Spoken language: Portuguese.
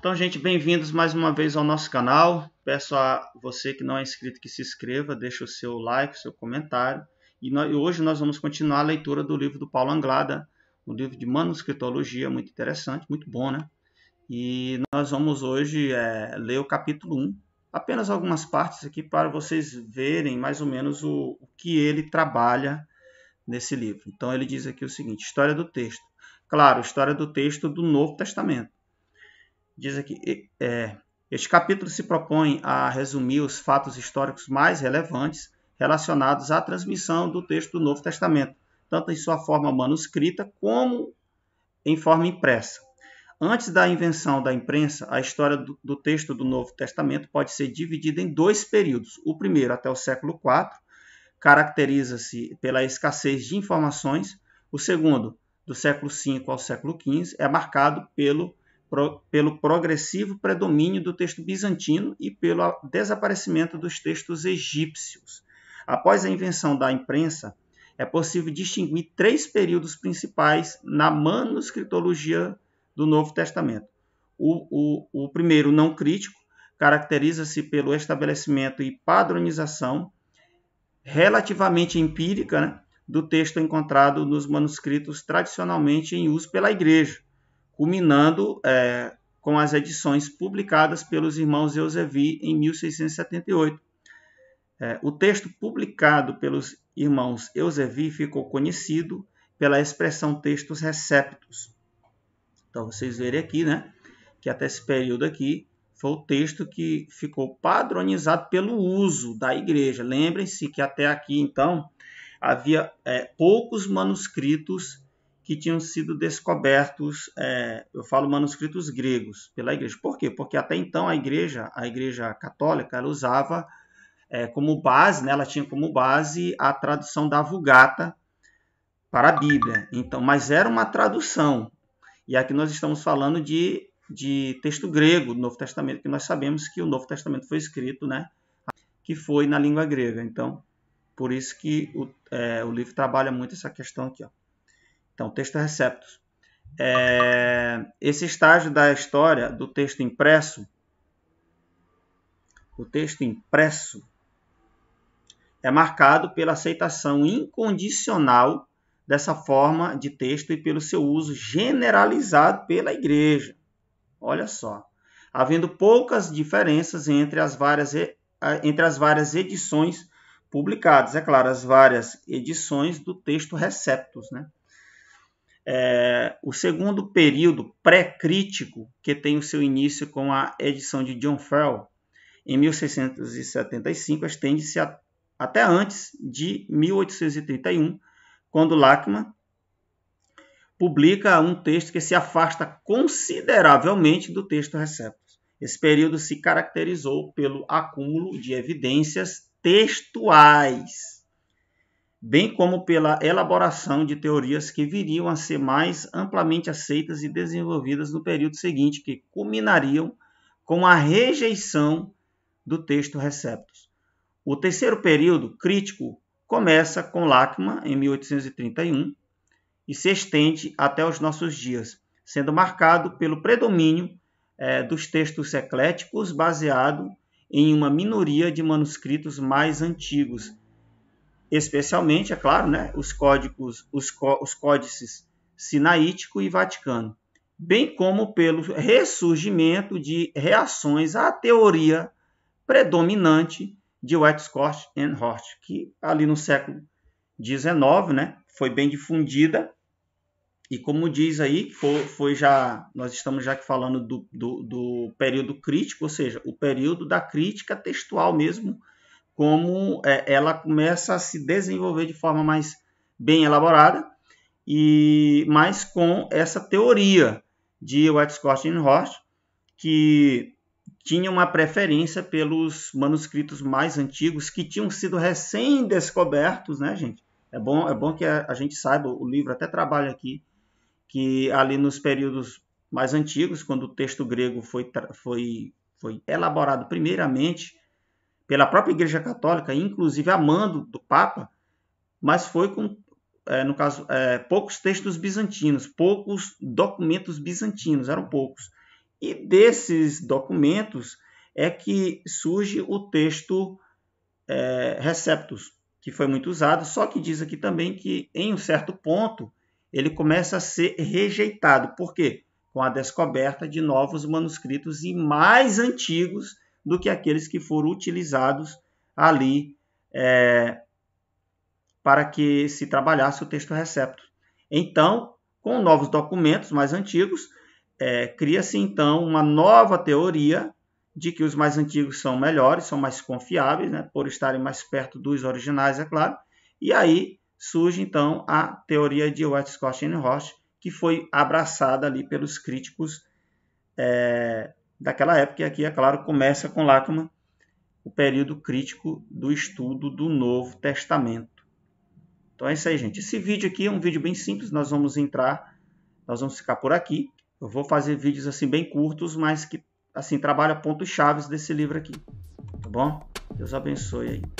Então, gente, bem-vindos mais uma vez ao nosso canal. Peço a você que não é inscrito que se inscreva, deixe o seu like, o seu comentário. E, nós, hoje nós vamos continuar a leitura do livro do Paulo Anglada, um livro de manuscritologia muito interessante, muito bom, né? E nós vamos hoje é, ler o capítulo 1, apenas algumas partes aqui para vocês verem mais ou menos o, o que ele trabalha nesse livro. Então, ele diz aqui o seguinte: História do texto. Claro, história do texto do Novo Testamento diz aqui, é, este capítulo se propõe a resumir os fatos históricos mais relevantes relacionados à transmissão do texto do Novo Testamento, tanto em sua forma manuscrita como em forma impressa. Antes da invenção da imprensa, a história do, do texto do Novo Testamento pode ser dividida em dois períodos. O primeiro, até o século IV, caracteriza-se pela escassez de informações. O segundo, do século V ao século XV, é marcado pelo pro, pelo progressivo predomínio do texto bizantino e pelo desaparecimento dos textos egípcios. Após a invenção da imprensa, é possível distinguir três períodos principais na manuscritologia do Novo Testamento. O, o, o primeiro, não crítico, caracteriza-se pelo estabelecimento e padronização relativamente empírica né, do texto encontrado nos manuscritos tradicionalmente em uso pela Igreja, culminando é, com as edições publicadas pelos irmãos Eusevi em 1678. É, o texto publicado pelos irmãos Eusevi ficou conhecido pela expressão textos receptos. Então vocês verem aqui, né, que até esse período aqui foi o texto que ficou padronizado pelo uso da igreja. Lembrem-se que até aqui então havia é, poucos manuscritos que tinham sido descobertos, é, eu falo manuscritos gregos, pela igreja. Por quê? Porque até então a igreja, a igreja católica, ela usava é, como base, né, ela tinha como base a tradução da Vulgata para a Bíblia. Então, mas era uma tradução. E aqui nós estamos falando de, de texto grego do Novo Testamento, que nós sabemos que o Novo Testamento foi escrito, né, que foi na língua grega. Então, por isso que o, é, o livro trabalha muito essa questão aqui, ó. Então, texto receptus. É, esse estágio da história do texto impresso, o texto impresso é marcado pela aceitação incondicional dessa forma de texto e pelo seu uso generalizado pela igreja. Olha só, havendo poucas diferenças entre as várias, entre as várias edições publicadas, é claro, as várias edições do texto Receptus, né? é, o segundo período pré-crítico, que tem o seu início com a edição de John Farrell, em 1675, estende-se até antes de 1831, quando Lachmann publica um texto que se afasta consideravelmente do texto Receptus. Esse período se caracterizou pelo acúmulo de evidências textuais bem como pela elaboração de teorias que viriam a ser mais amplamente aceitas e desenvolvidas no período seguinte, que culminariam com a rejeição do texto Receptus. O terceiro período crítico começa com Lachmann, em 1831, e se estende até os nossos dias, sendo marcado pelo predomínio eh, dos textos ecléticos, baseado em uma minoria de manuscritos mais antigos, especialmente, é claro, né, os códigos, os, os códices sinaítico e vaticano, bem como pelo ressurgimento de reações à teoria predominante de Whitescott e Hort, que ali no século XIX, né, foi bem difundida e como diz aí, foi, foi já nós estamos já falando do, do, do período crítico, ou seja, o período da crítica textual mesmo como é, ela começa a se desenvolver de forma mais bem elaborada e mais com essa teoria de Whitescott e Roth, que tinha uma preferência pelos manuscritos mais antigos que tinham sido recém descobertos, né, gente? É bom, é bom que a, a gente saiba, o livro até trabalha aqui que ali nos períodos mais antigos, quando o texto grego foi, foi, foi elaborado primeiramente, pela própria Igreja Católica, inclusive a mando do Papa, mas foi com, é, no caso, é, poucos textos bizantinos, poucos documentos bizantinos, eram poucos. E desses documentos é que surge o texto é, Receptus, que foi muito usado, só que diz aqui também que, em um certo ponto, ele começa a ser rejeitado. Por quê? Com a descoberta de novos manuscritos e mais antigos do que aqueles que foram utilizados ali é, para que se trabalhasse o texto recepto. Então, com novos documentos mais antigos, é, cria-se então uma nova teoria de que os mais antigos são melhores, são mais confiáveis, né, por estarem mais perto dos originais, é claro. E aí surge então a teoria de White, Scott e Roche, que foi abraçada ali pelos críticos é, daquela época, e aqui, é claro, começa com Lacman o período crítico do estudo do Novo Testamento. Então é isso aí, gente. Esse vídeo aqui é um vídeo bem simples, nós vamos entrar, nós vamos ficar por aqui. Eu vou fazer vídeos assim bem curtos, mas que assim trabalha pontos chaves desse livro aqui, tá bom? Deus abençoe aí.